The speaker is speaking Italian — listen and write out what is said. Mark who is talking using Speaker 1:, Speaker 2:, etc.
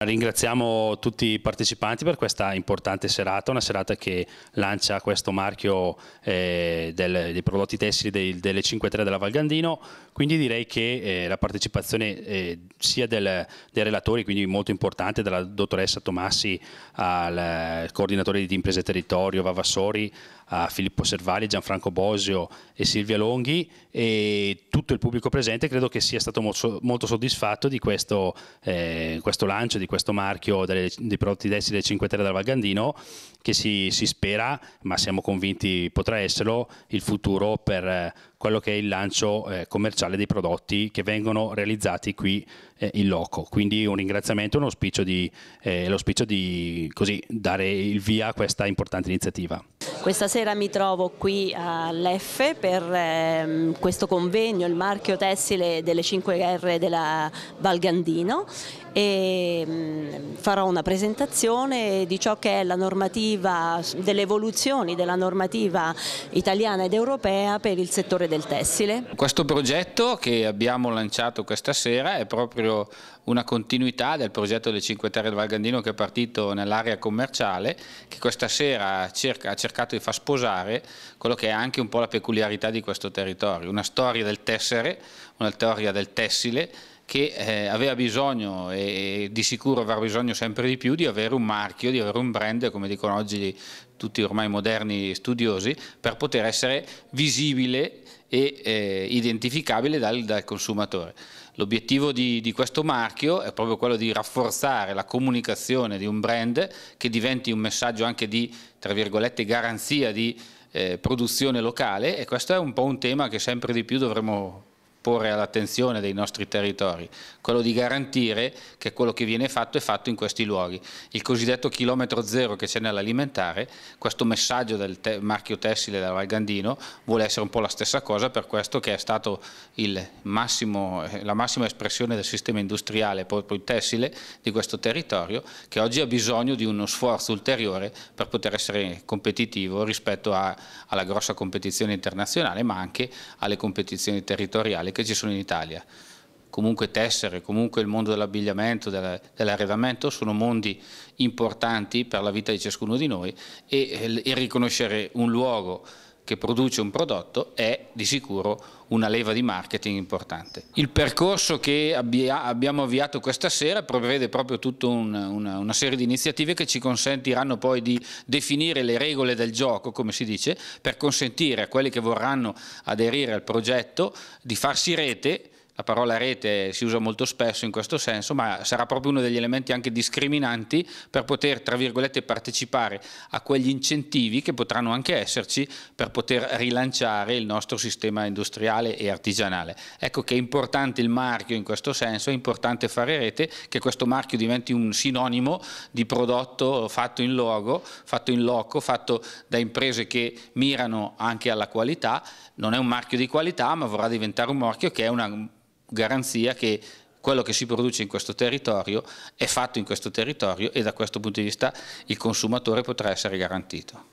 Speaker 1: Ringraziamo tutti i partecipanti per questa importante serata, una serata che lancia questo marchio eh, del, dei prodotti tessili dei, delle 5-3 della Valgandino, quindi direi che eh, la partecipazione eh, sia del, dei relatori, quindi molto importante, dalla dottoressa Tomassi al eh, coordinatore di imprese territorio Vavassori, a Filippo Servali, Gianfranco Bosio e Silvia Longhi e tutto il pubblico presente credo che sia stato molto soddisfatto di questo, eh, questo lancio, di questo marchio delle, dei prodotti destri del 5 Terre dal Valgandino che si, si spera, ma siamo convinti potrà esserlo, il futuro per eh, quello che è il lancio eh, commerciale dei prodotti che vengono realizzati qui eh, in loco. Quindi un ringraziamento e un auspicio di, eh, di così, dare il via a questa importante iniziativa.
Speaker 2: Questa sera mi trovo qui all'EFFE per ehm, questo convegno, il marchio tessile delle 5R della Val Gandino e mm, farò una presentazione di ciò che è la normativa, delle evoluzioni della normativa italiana ed europea per il settore del tessile.
Speaker 3: Questo progetto che abbiamo lanciato questa sera è proprio una continuità del progetto delle 5 Terre del Valgandino che è partito nell'area commerciale che questa sera cerca, ha cercato di e fa sposare quello che è anche un po' la peculiarità di questo territorio, una storia del tessere, una storia del tessile che eh, aveva bisogno e di sicuro avrà bisogno sempre di più di avere un marchio, di avere un brand, come dicono oggi tutti ormai moderni studiosi, per poter essere visibile e eh, identificabile dal, dal consumatore. L'obiettivo di, di, questo marchio è proprio quello di rafforzare la comunicazione di un brand che diventi un messaggio anche di, tra virgolette, garanzia di eh, produzione locale e questo è un po' un tema che sempre di più dovremo porre all'attenzione dei nostri territori, quello di garantire che quello che viene fatto è fatto in questi luoghi. Il cosiddetto chilometro zero che c'è nell'alimentare, questo messaggio del te marchio tessile della Valgandino vuole essere un po' la stessa cosa per questo che è stato massimo, eh, la massima espressione del sistema industriale, proprio il tessile, di questo territorio che oggi ha bisogno di uno sforzo ulteriore per poter essere competitivo rispetto a, alla grossa competizione internazionale ma anche alle competizioni territoriali professionali che ci sono in Italia. Comunque tessere, comunque il mondo dell'abbigliamento, dell'arredamento sono mondi importanti per la vita di ciascuno di noi e, e riconoscere un luogo che produce un prodotto è di sicuro una leva di marketing importante. Il percorso che abbia, abbiamo avviato questa sera prevede proprio tutta un, una, una, serie di iniziative che ci consentiranno poi di definire le regole del gioco, come si dice, per consentire a quelli che vorranno aderire al progetto di farsi rete la parola rete si usa molto spesso in questo senso, ma sarà proprio uno degli elementi anche discriminanti per poter, tra virgolette, partecipare a quegli incentivi che potranno anche esserci per poter rilanciare il nostro sistema industriale e artigianale. Ecco che è importante il marchio in questo senso, è importante fare rete, che questo marchio diventi un sinonimo di prodotto fatto in logo, fatto in loco, fatto da imprese che mirano anche alla qualità, non è un marchio di qualità ma vorrà diventare un marchio che è una garanzia che quello che si produce in questo territorio è fatto in questo territorio e da questo punto di vista il consumatore potrà essere garantito.